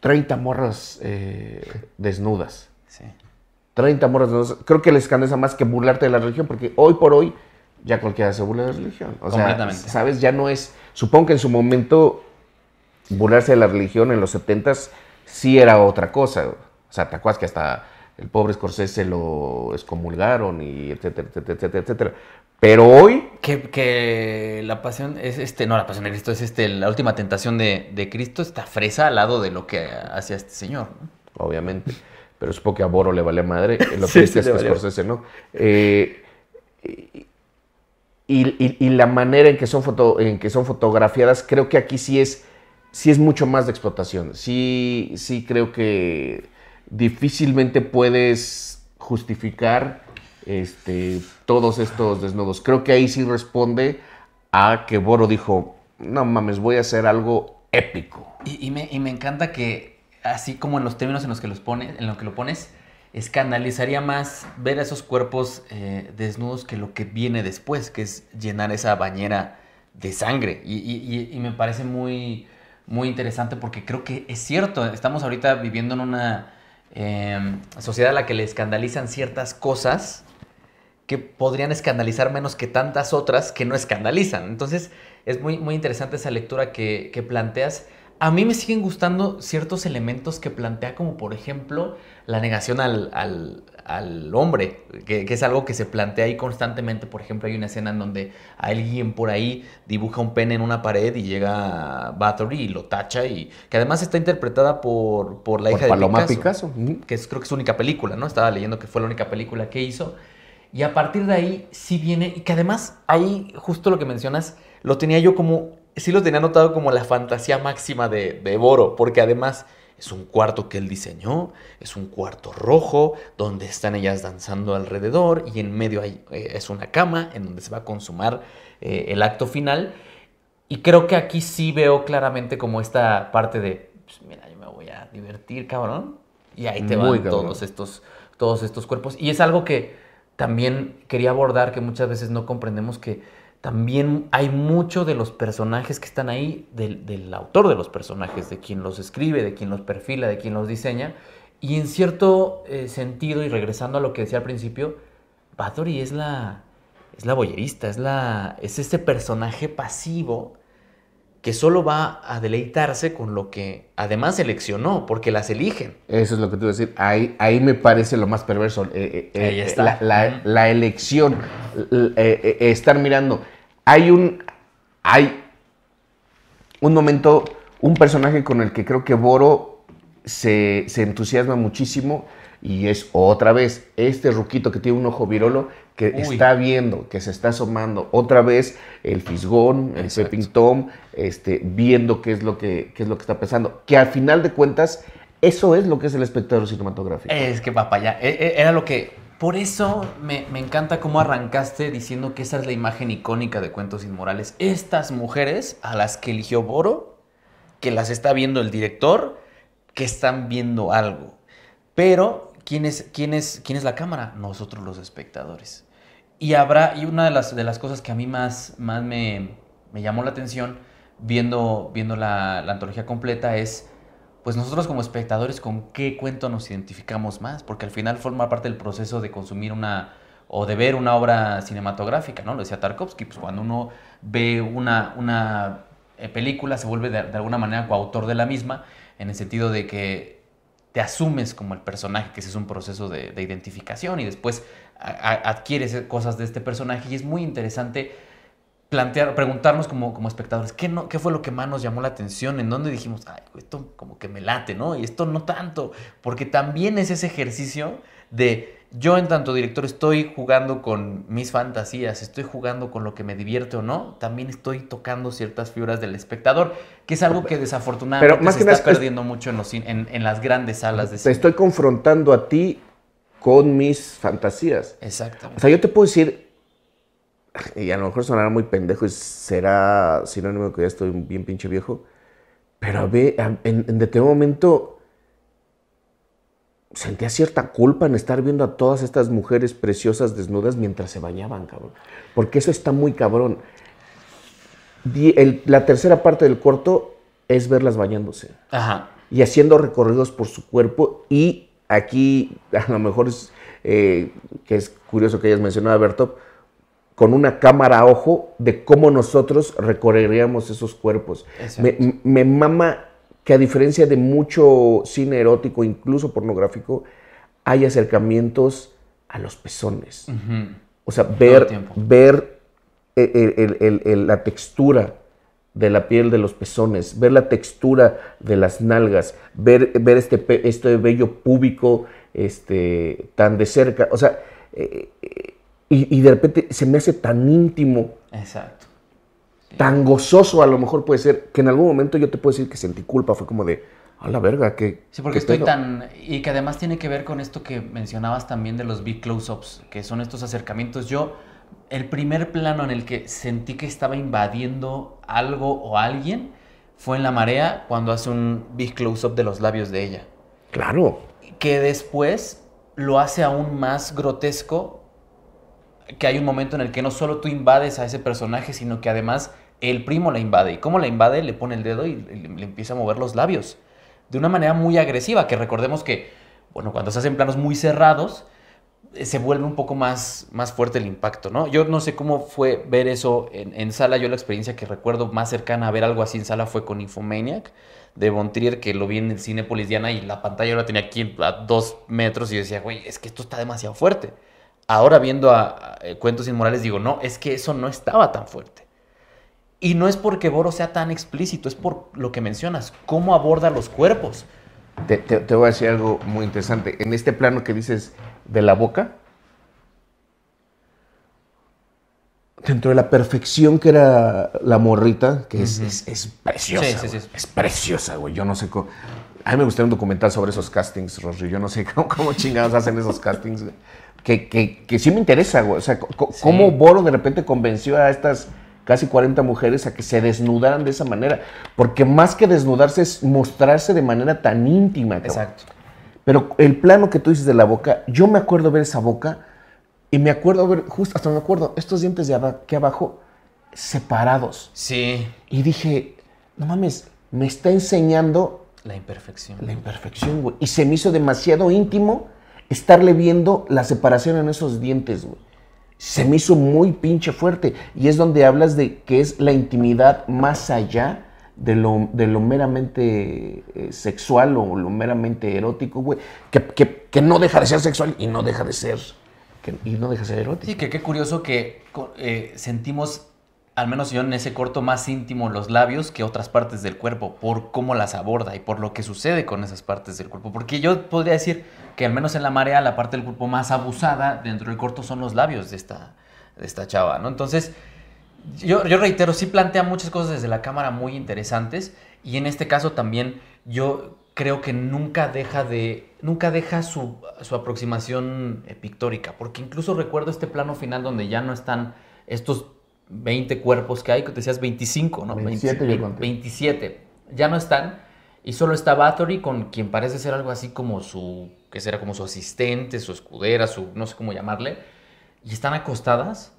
30 morras eh, desnudas. Sí. 30 morras desnudas. Creo que le escandaliza más que burlarte de la religión porque hoy por hoy ya cualquiera se burla de la religión. O sea, ¿sabes? Ya no es... Supongo que en su momento burlarse de la religión en los 70s sí era otra cosa. O sea, ¿te que hasta el pobre Scorsese lo excomulgaron y etcétera, etcétera, etcétera, etcétera? Pero hoy... Que, la pasión es este, no, la pasión de Cristo es este, la última tentación de, Cristo está fresa al lado de lo que hacía este señor. Obviamente. Pero supongo que a Boro le vale madre. Lo que dice es que ¿no? Eh, y, y, la manera en que, son en que son fotografiadas, creo que aquí sí es, sí es mucho más de explotación. Sí, sí creo que difícilmente puedes justificar este, todos estos desnudos. Creo que ahí sí responde a que Boro dijo, no mames, voy a hacer algo épico. Y, me, encanta que, así como en los términos en los que, los pones en lo que lo pones, escandalizaría más ver a esos cuerpos eh, desnudos que lo que viene después, que es llenar esa bañera de sangre. Y, me parece muy, muy interesante porque creo que es cierto, estamos ahorita viviendo en una... Em, sociedad a la que le escandalizan ciertas cosas podrían escandalizar menos que tantas otras que no escandalizan. Entonces es muy, muy interesante esa lectura que, que planteas. A mí me siguen gustando ciertos elementos que plantea, como por ejemplo la negación al, al, al hombre, que, que, es algo que se plantea ahí constantemente. Por ejemplo, hay una escena en donde alguien por ahí dibuja un pene en una pared y llega Bathory y lo tacha, y que además está interpretada por, por la hija de Picasso, que es, creo que es su única película, ¿no? Estaba leyendo que fue la única película que hizo. Y a partir de ahí sí viene, y que además ahí justo lo que mencionas, lo tenía yo como, sí lo tenía anotado como la fantasía máxima de, Boro, porque además es un cuarto que él diseñó, es un cuarto rojo, donde están ellas danzando alrededor y en medio hay, eh, es una cama en donde se va a consumar eh, el acto final. Y creo que aquí sí veo claramente como esta parte de, pues, mira, yo me voy a divertir, cabrón. Y ahí te van todos estos, todos estos cuerpos. Y es algo que también quería abordar que muchas veces no comprendemos que también hay mucho de los personajes que están ahí, del, autor de los personajes, de quien los escribe, de quien los perfila, de quien los diseña. Y en cierto eh, sentido, y regresando a lo que decía al principio, Bathory es la, es la boyerista, es, la, es ese personaje pasivo que solo va a deleitarse con lo que además seleccionó, porque las eligen. Eso es lo que te iba a decir. Ahí, me parece lo más perverso. Eh, eh, eh, ahí está. La, elección, estar mirando. Hay un, hay un momento, un personaje con el que creo que Boro se, se entusiasma muchísimo y es otra vez este ruquito que tiene un ojo virolo que está viendo, que se está asomando. Otra vez el Fisgón, el Exacto. Tom, este, viendo qué es, lo que, es lo que está pensando. Que al final de cuentas, eso es lo que es el espectador cinematográfico. Es que papá, ya e, e, Era lo que. Por eso me, me encanta cómo arrancaste diciendo que esa es la imagen icónica de Cuentos Inmorales. Estas mujeres a las que eligió Boro, que las está viendo el director, que están viendo algo. Pero ¿quién es, quién es, la cámara? Nosotros los espectadores. Y habrá, y una de las, de las cosas que a mí más, más me, me llamó la atención viendo, viendo la, la, antología completa es, pues nosotros como espectadores, ¿con qué cuento nos identificamos más? Porque al final forma parte del proceso de consumir una o de ver una obra cinematográfica, ¿no? Lo decía Tarkovsky, pues cuando uno ve una, una eh, película se vuelve de, de alguna manera coautor de la misma, en el sentido de que te asumes como el personaje, que ese es un proceso de, identificación y después adquieres cosas de este personaje y es muy interesante plantear, preguntarnos como, como espectadores, ¿qué, no, ¿qué fue lo que más nos llamó la atención? ¿En dónde dijimos, ay, esto como que me late, ¿no? Y esto no tanto, porque también es ese ejercicio de yo en tanto director estoy jugando con mis fantasías, estoy jugando con lo que me divierte o no, también estoy tocando ciertas figuras del espectador, que es algo que desafortunadamente se está perdiendo mucho en, las grandes salas de Te estoy confrontando a ti con mis fantasías. Exactamente. O sea, yo te puedo decir, y a lo mejor sonará muy pendejo y será sinónimo de que ya estoy bien pinche viejo, pero a ver, en, en determinado momento sentía cierta culpa en estar viendo a todas estas mujeres preciosas desnudas mientras se bañaban, cabrón. Porque eso está muy cabrón. la tercera parte del corto es verlas bañándose. Ajá. Y haciendo recorridos por su cuerpo. Y aquí, a lo mejor es, eh, que es curioso que hayas mencionado a Bertop, con una cámara a ojo de cómo nosotros recorreríamos esos cuerpos. me mama que a diferencia de mucho cine erótico, incluso pornográfico, hay acercamientos a los pezones. O sea, ver, ver eh, la textura de la piel de los pezones, ver la textura de las nalgas, ver, ver este, este vello púbico este, tan de cerca. O sea, eh, eh, y, de repente se me hace tan íntimo. Exacto tan gozoso a lo mejor puede ser, que en algún momento yo te puedo decir que sentí culpa, fue como de, a la verga, que... Sí, porque estoy tan... Y que además tiene que ver con esto que mencionabas también de los big close-ups, que son estos acercamientos. Yo, el primer plano en el que sentí que estaba invadiendo algo o alguien fue en la marea cuando hace un big close-up de los labios de ella. Claro. Que después lo hace aún más grotesco que hay un momento en el que no solo tú invades a ese personaje, sino que además el primo la invade. ¿Y cómo la invade? Le pone el dedo y le, empieza a mover los labios. De una manera muy agresiva, que recordemos que, bueno, cuando se hacen planos muy cerrados, eh, se vuelve un poco más, más fuerte el impacto, ¿no? Yo no sé cómo fue ver eso en, sala. Yo la experiencia que recuerdo más cercana a ver algo así en sala fue con Infomaniac de Bontrier, que lo vi en el cine Polisiana y la pantalla la tenía aquí a dos metros y decía, güey, es que esto está demasiado fuerte. Ahora viendo a eh, Cuentos Inmorales digo, no, es que eso no estaba tan fuerte. Y no es porque Boro sea tan explícito, es por lo que mencionas, cómo aborda los cuerpos. Te, te, voy a decir algo muy interesante. En este plano que dices de la boca, dentro de la perfección que era la morrita, que es, es, preciosa. Es preciosa, güey. Yo no sé cómo. A mí me gustaría un documental sobre esos castings, Rosy. Yo no sé cómo, cómo chingados hacen esos castings. Que, que, que, sí me interesa, güey. O sea, cómo Boro de repente convenció a estas casi 40 mujeres a que se desnudaran de esa manera. Porque más que desnudarse es mostrarse de manera tan íntima. Exacto. Pero el plano que tú dices de la boca, yo me acuerdo ver esa boca y me acuerdo ver, justo hasta me acuerdo, estos dientes de aquí abajo separados. Sí. Y dije, no mames, me está enseñando... La imperfección. La imperfección, güey. Y se me hizo demasiado íntimo estarle viendo la separación en esos dientes, güey se me hizo muy pinche fuerte. Y es donde hablas de que es la intimidad más allá de lo, de lo meramente eh, sexual o lo meramente erótico, güey. Que, que, no deja de ser sexual y no deja de ser. y no deja de ser erótico. Sí, que qué curioso que eh, sentimos al menos yo en ese corto, más íntimo los labios que otras partes del cuerpo, por cómo las aborda y por lo que sucede con esas partes del cuerpo. Porque yo podría decir que al menos en la marea la parte del cuerpo más abusada dentro del corto son los labios de esta, de esta chava, ¿no? Entonces, yo, reitero, sí plantea muchas cosas desde la cámara muy interesantes y en este caso también yo creo que nunca deja de nunca deja su, su aproximación pictórica porque incluso recuerdo este plano final donde ya no están estos 20 cuerpos que hay, que te decías 25, ¿no? 27, 27. Ya no están. Y solo está Bathory con quien parece ser algo así como su, que será como su asistente, su escudera, su, no sé cómo llamarle. Y están acostadas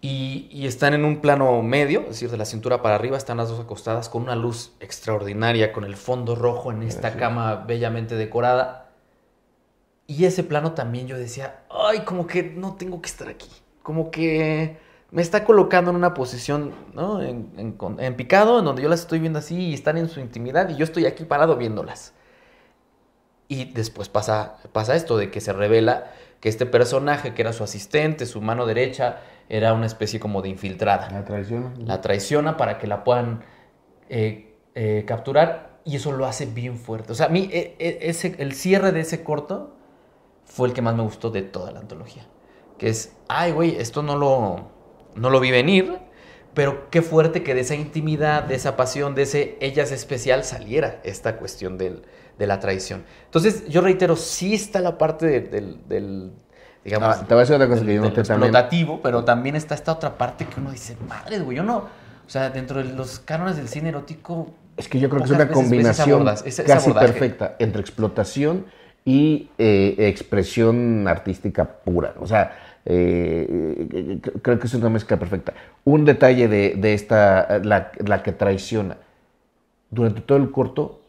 y, están en un plano medio, es decir, de la cintura para arriba, están las dos acostadas con una luz extraordinaria, con el fondo rojo en esta cama bellamente decorada. Y ese plano también yo decía, ay, como que no tengo que estar aquí. Como que me está colocando en una posición, ¿no? En, picado, en donde yo las estoy viendo así y están en su intimidad y yo estoy aquí parado viéndolas. Y después pasa, pasa esto de que se revela que este personaje, que era su asistente, su mano derecha, era una especie como de infiltrada. La traiciona. La traiciona para que la puedan eh, eh, capturar y eso lo hace bien fuerte. O sea, a mí e, e, el cierre de ese corto fue el que más me gustó de toda la antología. Que es, ay, güey, esto no lo no lo vi venir, pero qué fuerte que de esa intimidad, de esa pasión, de ese ellas especial saliera esta cuestión de la traición. Entonces, yo reitero, sí está la parte del, del, digamos, ah, te voy a decir otra cosa que yo pero también está esta otra parte que uno dice, madre, güey, yo no, o sea, dentro de los cánones del cine erótico... Es que yo creo que es una combinación casi perfecta entre explotación y eh, expresión artística pura. O sea, eh, eh, eh, creo que es una mezcla perfecta. Un detalle de, esta, la, que traiciona. Durante todo el corto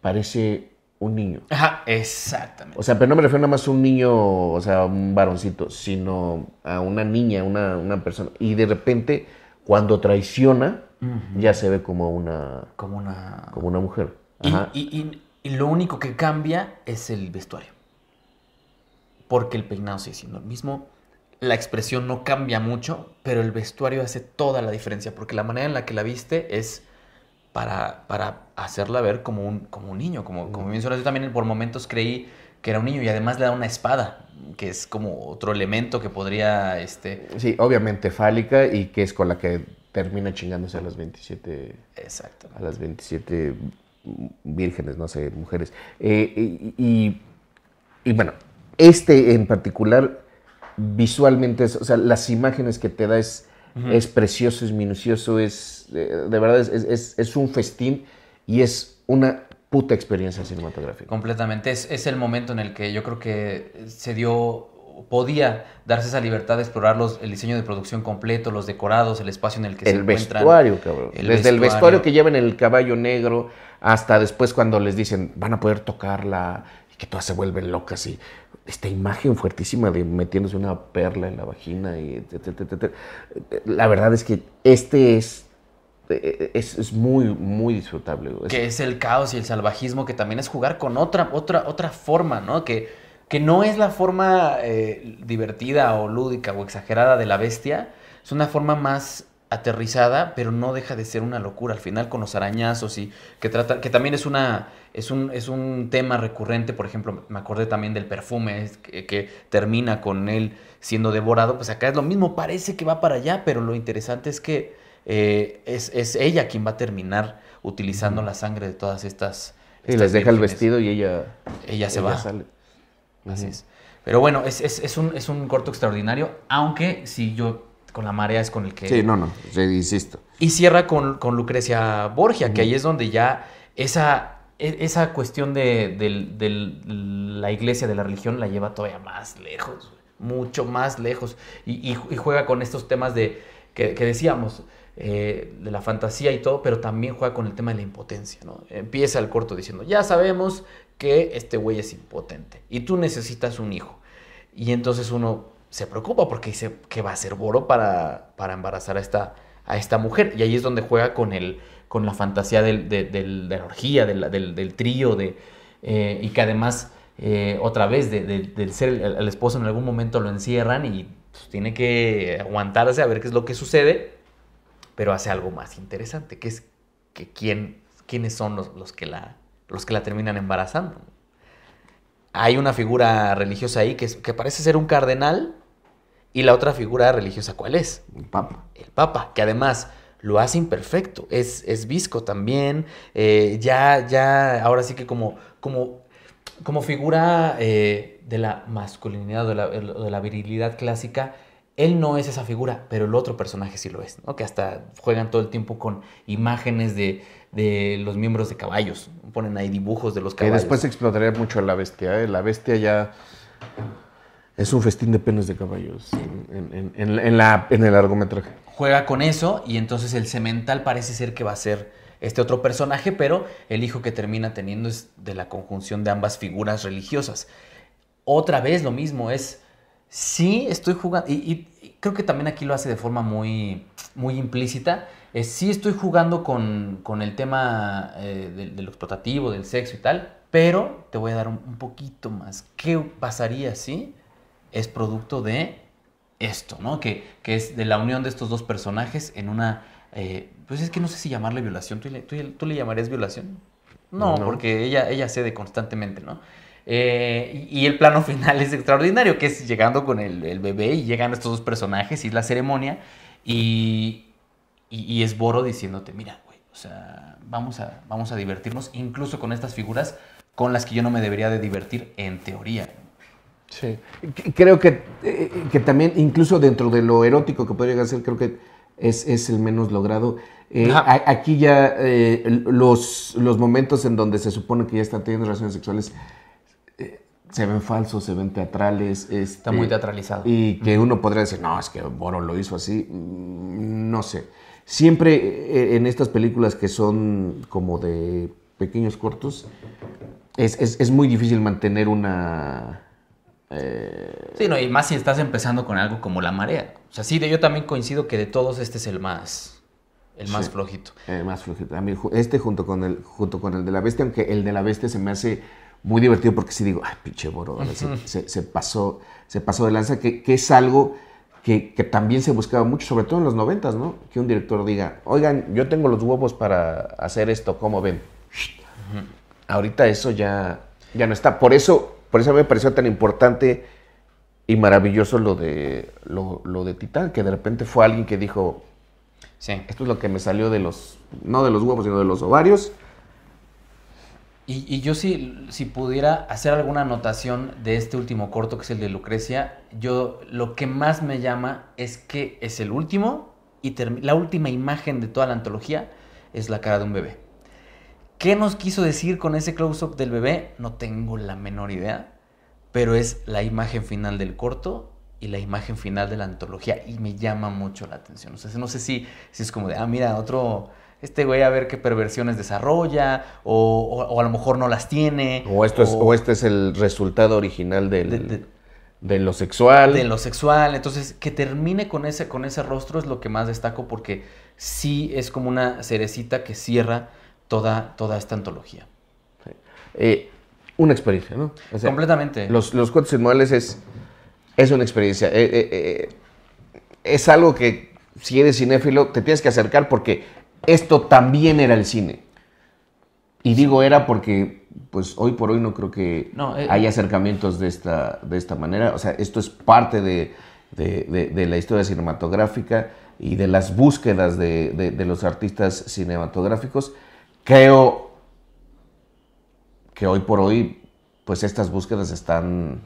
parece un niño. Ajá, exactamente. O sea, pero no me refiero nada más a un niño, o sea, a un varoncito, sino a una niña, una, persona. Y de repente, cuando traiciona, ya se ve como una... Como una... Como una mujer. y lo único que cambia es el vestuario porque el peinado sigue siendo el mismo, la expresión no cambia mucho, pero el vestuario hace toda la diferencia, porque la manera en la que la viste es para, para hacerla ver como un, como un niño, como, como yo también por momentos creí que era un niño y además le da una espada, que es como otro elemento que podría... Este... Sí, obviamente fálica y que es con la que termina chingándose a las 27... Exacto. A las 27 vírgenes, no sé, mujeres. Eh, y, y bueno, este en particular, visualmente, o sea, las imágenes que te da es, es precioso, es minucioso, es, eh, de verdad, es, un festín y es una puta experiencia cinematográfica. Completamente, es, el momento en el que yo creo que se dio, podía darse esa libertad de explorar el diseño de producción completo, los decorados, el espacio en el que se encuentran. El vestuario, cabrón. Desde el vestuario que llevan el caballo negro hasta después cuando les dicen, van a poder tocarla, y que todas se vuelven locas y esta imagen fuertísima de metiéndose una perla en la vagina y la verdad es que este es e, e, es, muy muy disfrutable que es el caos y el salvajismo que también es jugar con otra otra otra forma no que que no es la forma eh, divertida o lúdica o exagerada de la bestia es una forma más aterrizada, pero no deja de ser una locura al final con los arañazos y que trata, que también es una es un, es un tema recurrente, por ejemplo, me acordé también del perfume que, termina con él siendo devorado, pues acá es lo mismo, parece que va para allá, pero lo interesante es que eh, es, ella quien va a terminar utilizando la sangre de todas estas... Y les deja el vestido y ella... Ella se va. Así es. Pero bueno, es, un, es un corto extraordinario, aunque si yo con la marea es con el que... Sí, no, no, sí, insisto. Y cierra con, con Lucrecia Borgia, que ahí es donde ya esa, e, esa cuestión de, la iglesia, de la religión, la lleva todavía más lejos, mucho más lejos. Y, juega con estos temas de que, decíamos, eh, de la fantasía y todo, pero también juega con el tema de la impotencia. ¿no? Empieza el corto diciendo, ya sabemos que este güey es impotente y tú necesitas un hijo. Y entonces uno se preocupa porque dice que va a ser Boro para, embarazar a esta, a esta mujer. Y ahí es donde juega con, el, con la fantasía de la orgía, del, trío, de, eh, y que además, eh, otra vez, del ser el, esposo en algún momento lo encierran y pues, tiene que aguantarse a ver qué es lo que sucede, pero hace algo más interesante, que es que quién, quiénes son los, que la, los que la terminan embarazando. Hay una figura religiosa ahí que, que parece ser un cardenal, y la otra figura religiosa, ¿cuál es? El Papa. El Papa, que además lo hace imperfecto, es, es visco también, eh, ya, ya, ahora sí que como, como, como figura eh, de la masculinidad o de la, virilidad clásica, él no es esa figura, pero el otro personaje sí lo es, Que hasta juegan todo el tiempo con imágenes de, los miembros de caballos. Ponen ahí dibujos de los caballos. Que después explotaría mucho la bestia, ¿eh? La bestia ya es un festín de penes de caballos en, el largometraje. Juega con eso y entonces el cemental parece ser que va a ser este otro personaje, pero el hijo que termina teniendo es de la conjunción de ambas figuras religiosas. Otra vez lo mismo es, sí estoy jugando, y, creo que también aquí lo hace de forma muy, muy implícita, sí estoy jugando con, el tema eh, del, explotativo, del sexo y tal, pero te voy a dar un, poquito más. ¿Qué pasaría si es producto de esto, ¿no? Que, es de la unión de estos dos personajes en una... Eh, pues es que no sé si llamarle violación. ¿Tú le, llamarías violación? No, porque ella, ella cede constantemente, ¿no? Eh, y, el plano final es extraordinario, que es llegando con el, bebé y llegan estos dos personajes y es la ceremonia y, y, es Boro diciéndote, mira, güey, o sea, vamos a, vamos a divertirnos incluso con estas figuras con las que yo no me debería de divertir en teoría. Sí. Creo eh, que, también, incluso dentro de lo erótico que podría llegar ser, creo que es, el menos logrado. Eh, aquí ya eh, los, los momentos en donde se supone que ya están teniendo relaciones sexuales se ven falsos, se ven teatrales. Este, Está muy teatralizado. Y que uno podría decir, no, es que Boro lo hizo así. Mm, no sé. Siempre en estas películas que son como de pequeños cortos, es, es, es muy difícil mantener una eh, sí, y más si estás empezando con algo como la marea. O sea, sí, yo también coincido que de todos este es el más. El más flojito. El más flojito. A mí, este junto con, el, junto con el de la bestia, aunque el de la bestia se me hace muy divertido porque sí digo, ay, pinche boro, se, pasó, se pasó de lanza, que, es algo que, también se buscaba mucho, sobre todo en los noventas, ¿no? Que un director diga, oigan, yo tengo los huevos para hacer esto, ¿cómo ven? Ahorita eso ya, ya no está. Por eso por eso me pareció tan importante y maravilloso lo de, lo, de Titán, que de repente fue alguien que dijo, sí. esto es lo que me salió de los, no de los huevos, sino de los ovarios. Y, yo si, si pudiera hacer alguna anotación de este último corto, que es el de Lucrecia, yo lo que más me llama es que es el último y la última imagen de toda la antología es la cara de un bebé. ¿Qué nos quiso decir con ese close-up del bebé? No tengo la menor idea, pero es la imagen final del corto y la imagen final de la antología y me llama mucho la atención. no sé si, si es como de, ah, mira, otro, este güey a ver qué perversiones desarrolla, o, a lo mejor no las tiene. O, esto este es el resultado original del, de, lo sexual. De lo sexual. Entonces, que termine con ese, con ese rostro es lo que más destaco porque sí es como una cerecita que cierra toda, toda esta antología. Eh, una experiencia, ¿no? Completamente. Los, cuentos inmuebles es, es una experiencia. Eh, eh, es algo que si eres cinéfilo te tienes que acercar porque esto también era el cine. Y digo era porque, pues hoy por hoy no creo que no, acercamientos de esta, de esta manera. O sea, esto es parte de, de la historia cinematográfica y de las búsquedas de, los artistas cinematográficos. Creo que hoy por hoy, pues estas búsquedas están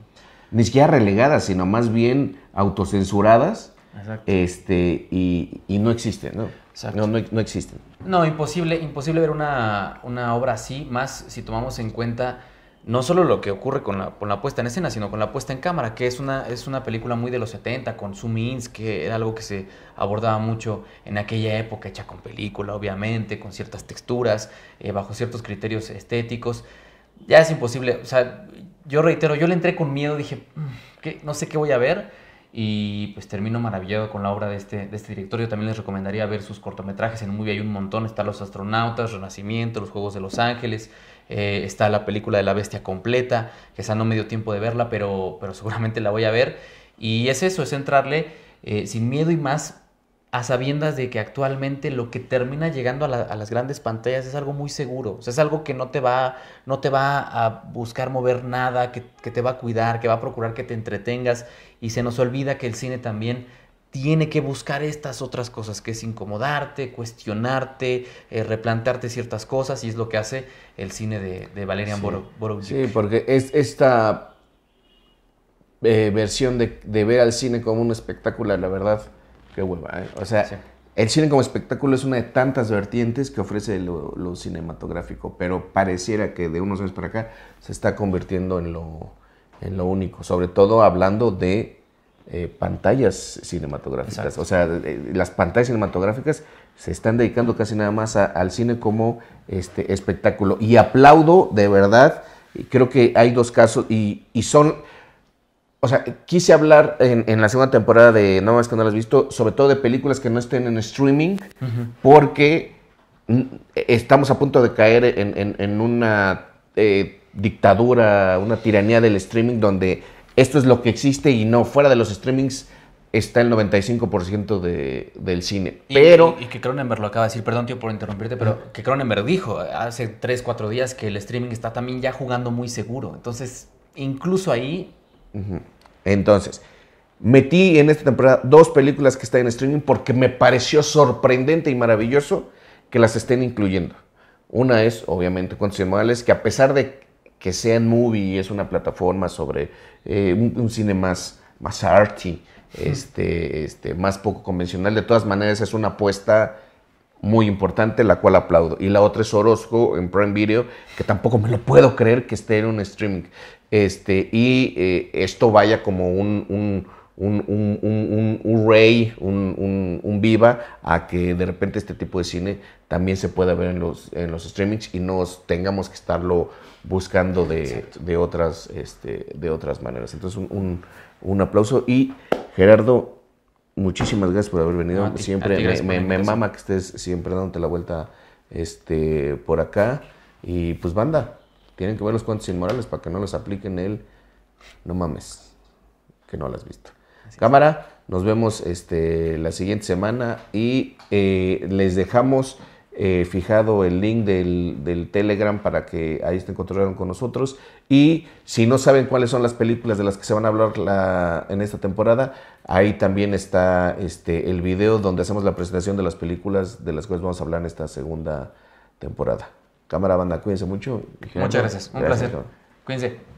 ni siquiera relegadas, sino más bien autocensuradas. Exacto. Este, y, y, no existen, ¿no? No, no, no, existen. No, imposible, imposible ver una, una obra así, más si tomamos en cuenta no solo lo que ocurre con la, con la, puesta en escena, sino con la puesta en cámara, que es una, es una película muy de los 70, con zoom ins, que era algo que se abordaba mucho en aquella época, hecha con película, obviamente, con ciertas texturas, eh, bajo ciertos criterios estéticos. Ya es imposible, o sea, yo reitero, yo le entré con miedo, dije, mm, no sé qué voy a ver y pues termino maravillado con la obra de este, de este director. también les recomendaría ver sus cortometrajes, en Movie hay un montón, Está Los Astronautas, Renacimiento, Los Juegos de Los Ángeles, eh, está la película de La Bestia Completa, quizá no me dio tiempo de verla, pero, pero seguramente la voy a ver. Y es eso, es entrarle eh, sin miedo y más a sabiendas de que actualmente lo que termina llegando a, las grandes pantallas es algo muy seguro, es algo que no te va, no te va a buscar mover nada, que, te va a cuidar, que va a procurar que te entretengas y se nos olvida que el cine también tiene que buscar estas otras cosas, que es incomodarte, cuestionarte, eh, replantarte ciertas cosas, y es lo que hace el cine de, Valerian sí. Sí, porque es esta eh, versión de, de, ver al cine como un espectáculo, la verdad, Qué hueva, ¿eh? O sea, el cine como espectáculo es una de tantas vertientes que ofrece lo, cinematográfico, pero pareciera que de unos meses para acá se está convirtiendo en lo, en lo único, sobre todo hablando de eh, pantallas cinematográficas. O sea, eh, las pantallas cinematográficas se están dedicando casi nada más al cine como este espectáculo. Y aplaudo de verdad, creo que hay dos casos y, y son o sea, quise hablar en, la segunda temporada de No más que no lo has visto, sobre todo de películas que no estén en streaming, porque estamos a punto de caer en, una eh, dictadura, una tiranía del streaming donde esto es lo que existe y no, fuera de los streamings está el 95% del cine. Y, pero... Y, que Cronenberg lo acaba de decir, perdón tío por interrumpirte, pero que Cronenberg dijo hace 3, 4 días que el streaming está también ya jugando muy seguro. Entonces, incluso ahí entonces, metí en esta temporada dos películas que están en streaming porque me pareció sorprendente y maravilloso que las estén incluyendo. Una es, obviamente, Concesionales, que a pesar de que sean movie, y es una plataforma sobre eh, un, cine más, más arty, este, este, más poco convencional. De todas maneras, es una apuesta muy importante, la cual aplaudo. Y la otra es Orozco en Prime Video, que tampoco me lo puedo creer que esté en un streaming este, y eh, esto vaya como un, rey, un, Viva, a que de repente este tipo de cine también se pueda ver en los, en los streamings y no tengamos que estarlo buscando de, de otras, este, de otras maneras. Entonces, un, aplauso. Y Gerardo, muchísimas gracias por haber venido. siempre me, mama que estés siempre dándote la vuelta este, por acá. Y pues, banda, tienen que ver los cuentos inmorales para que no los apliquen el no mames, que no las has visto. Cámara, nos vemos este, la siguiente semana y eh, les dejamos eh, fijado el link del, Telegram para que ahí se encontraran con nosotros. Y si no saben cuáles son las películas de las que se van a hablar la, en esta temporada, ahí también está este, el video donde hacemos la presentación de las películas de las cuales vamos a hablar en esta segunda temporada. Cámara, banda, cuídense mucho. Muchas gracias. Un placer. Cuídense.